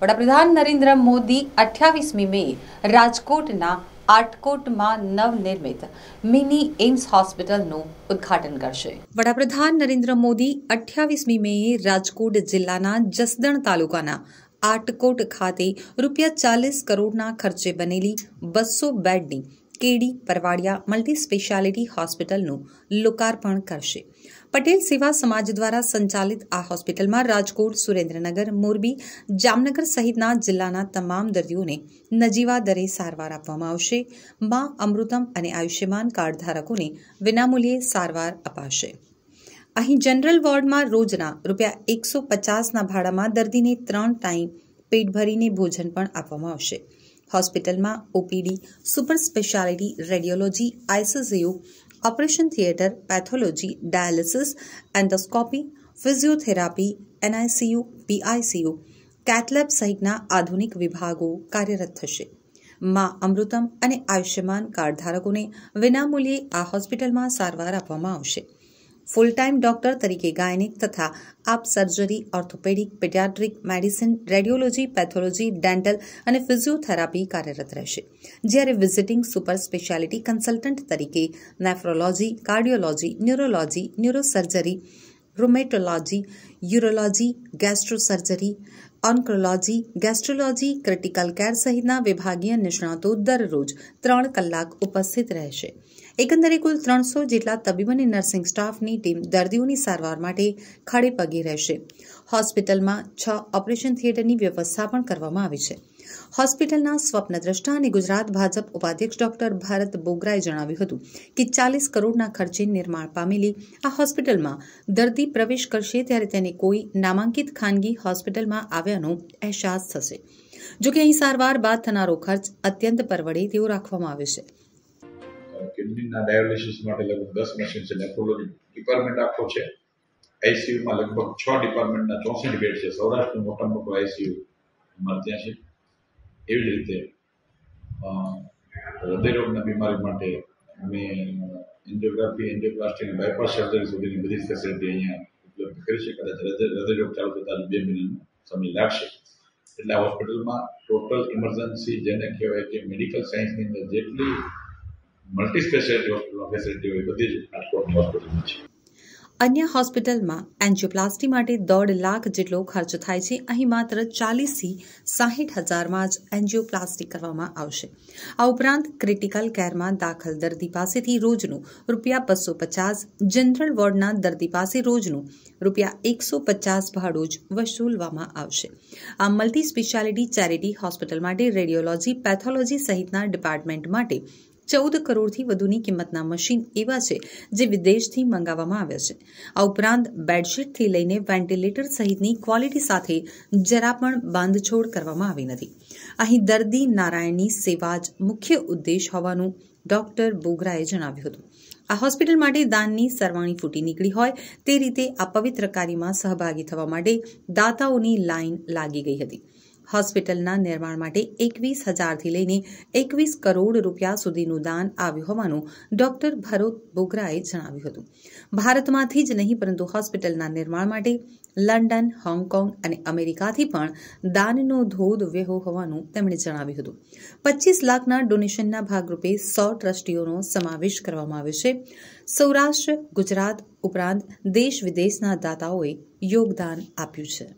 વડાપ્રધાન નરેન્દ્ર મોદી અઠ્યાવીસમી મે રાજકોટના આટકોટમાં નવનિર્મિત મિની એમ્સ હોસ્પિટલનું ઉદ્ઘાટન કરશે વડાપ્રધાન નરેન્દ્ર મોદી અઠ્યાવીસમી મેએ રાજકોટ જિલ્લાના જસદણ તાલુકાના આટકોટ ખાતે રૂપિયા ચાલીસ કરોડના ખર્ચે બનેલી બસો બેડની કેડી પરવાડિયા મલ્ટી સ્પેશિયાલિટી હોસ્પિટલનું લોકાર્પણ કરશે પટેલ સેવા સમાજ દ્વારા સંચાલિત આ હોસ્પિટલમાં રાજકોટ સુરેન્દ્રનગર મોરબી જામનગર સહિતના જિલ્લાના તમામ દર્દીઓને નજીવા દરે સારવાર આપવામાં આવશે મા અમૃતમ અને આયુષ્યમાન કાર્ડ ધારકોને વિનામૂલ્યે સારવાર અપાશે અહીં જનરલ વોર્ડમાં રોજના રૂપિયા એકસો પચાસના ભાડામાં દર્દીને ત્રણ ટાઈમ પેટ ભરીને ભોજન પણ આપવામાં આવશે હોસ્પિટલમાં OPD super speciality radiology ICCU operation theatre pathology dialysis endoscopy physiotherapy NICU PICU cath lab સહિતના આધુનિક વિભાગો કાર્યરત થશે માં અમૃતમ અને આયુષ્યમાન કાર્ડ ધારકોને વિનામૂલ્યે આ હોસ્પિટલમાં સારવાર આપવામાં આવશે ફૂલ ટાઈમ ડોક્ટર તરીકે ગાયનિક તથા આપ surgery orthopaedic paediatric medicine radiology pathology dental અને ફિઝિયોથેરાપી કાર્યરત રહેશે જ્યારે વિઝિટિંગ સુપર સ્પેશિયાલિટી કન્સલ્ટન્ટ તરીકે nephrology cardiology neurology neurosurgery rheumatology urology gastrosurgery oncology gastrology critical care સહિતના વિભાગીય નિષ્ણાતો દરરોજ ત્રણ કલાક ઉપસ્થિત રહેશે એકંદરે કુલ ત્રણસો જેટલા તબીબ અને નર્સિંગ સ્ટાફની ટીમ દર્દીઓની સારવાર માટે ખડેપગે રહેશે હોસ્પિટલમાં છ ઓપરેશન થિયેટરની વ્યવસ્થા પણ કરવામાં આવી છે હોસ્પિટલના સ્વપ્નદ્રષ્ટા અને ગુજરાત ભાજપ ઉપાધ્યક્ષ ડોક્ટર ભારત બોગરાએ જણાવ્યું હતું કે ચાલીસ કરોડના ખર્ચે નિર્માણ પામેલી આ હોસ્પિટલમાં દર્દી પ્રવેશ કરશે ત્યારે તેને કોઈ નામાંકિત ખાનગી હોસ્પિટલમાં આવ્યાનો અહેસાસ થશે જો કે અહીં સારવાર બાદ થનારો ખર્ચ અત્યંત પરવડે તેવો રાખવામાં આવ્યો છે કિડનીના ડાયાલિસિસ માટે લગભગ દસ મશીન છે નેફ્રોલોજી ડિપાર્ટમેન્ટ આખો છે આઈસીયુમાં લગભગ છ ડિપાર્ટમેન્ટના ચોસઠ બેડ છે સૌરાષ્ટ્રનું મોટામાં મોટું આઈસીયુ અમારે ત્યાં છે એવી જ રીતે હૃદયરોગના બીમારી માટે અમે એન્જિયોગ્રાફી એન્જિયોપ્લાસ્ટી અને બાયપાસ સર્જરી સુધીની બધી જ ફેસિલિટી અહીંયા ઉપલબ્ધ કરી છે કદાચ હૃદયરોગ ચાલુ થતાં બે મહિનાનો સમય લાગશે એટલે આ હોસ્પિટલમાં ટોટલ ઇમરજન્સી જેને કહેવાય કે મેડિકલ સાયન્સની અંદર જેટલી મલ્ટી સ્પેશિયાલિટી હોસ્પિટલમાં ફેસિલિટી હોય બધી જ રાજકોટની હોસ્પિટલમાં છે અન્ય હોસ્પિટલમાં એન્જિયોપ્લાસ્ટી માટે દોઢ લાખ જેટલો ખર્ચ થાય છે અહીં માત્ર ચાલીસથી સાહીઠ હજારમાં જ એન્જિયોપ્લાસ્ટી કરવામાં આવશે આ ઉપરાંત ક્રિટિકલ કેરમાં દાખલ દર્દી પાસેથી રોજનું રૂપિયા બસો પચાસ જનરલ વોર્ડના દર્દી પાસે રોજનું રૂપિયા એકસો પચાસ ભાડું જ વસૂલવામાં આવશે આ મલ્ટી સ્પેશિયાલિટી ચેરિટી હોસ્પિટલ માટે રેડિયોલોજી પેથોલોજી સહિતના ડિપાર્ટમેન્ટ માટે ચૌદ કરોડથી વધુની કિંમતના મશીન એવા છે જે વિદેશથી મંગાવવામાં આવ્યા છે આ ઉપરાંત બેડશીટથી લઈને વેન્ટિલેટર સહિતની ક્વોલિટી સાથે જરા પણ બાંધછોડ કરવામાં આવી નથી અહીં દર્દી નારાયણની સેવા જ મુખ્ય ઉદ્દેશ હોવાનું ડોક્ટર બોગરાએ જણાવ્યું હતું આ હોસ્પિટલ માટે દાનની સરવાણી ફૂટી નીકળી હોય તે રીતે આ પવિત્ર કાર્યમાં સહભાગી થવા માટે દાતાઓની લાઇન લાગી ગઈ હતી હોસ્પિટલના નિર્માણ માટે એકવીસ હજારથી લઈને એકવીસ કરોડ રૂપિયા સુધીનું દાન આવ્યું હોવાનું ડોક્ટર ભરત બોગરાએ જણાવ્યું હતું ભારતમાંથી જ નહીં પરંતુ હોસ્પિટલના નિર્માણ માટે લંડન હોંગકોંગ અને અમેરિકાથી પણ દાનનો ધોધ વહેવો હોવાનું તેમણે જણાવ્યું હતું પચીસ લાખના ડોનેશનના ભાગરૂપે સો ટ્રસ્ટીઓનો સમાવેશ કરવામાં આવ્યો છે સૌરાષ્ટ્ર ગુજરાત ઉપરાંત દેશ વિદેશના દાતાઓએ યોગદાન આપ્યું છે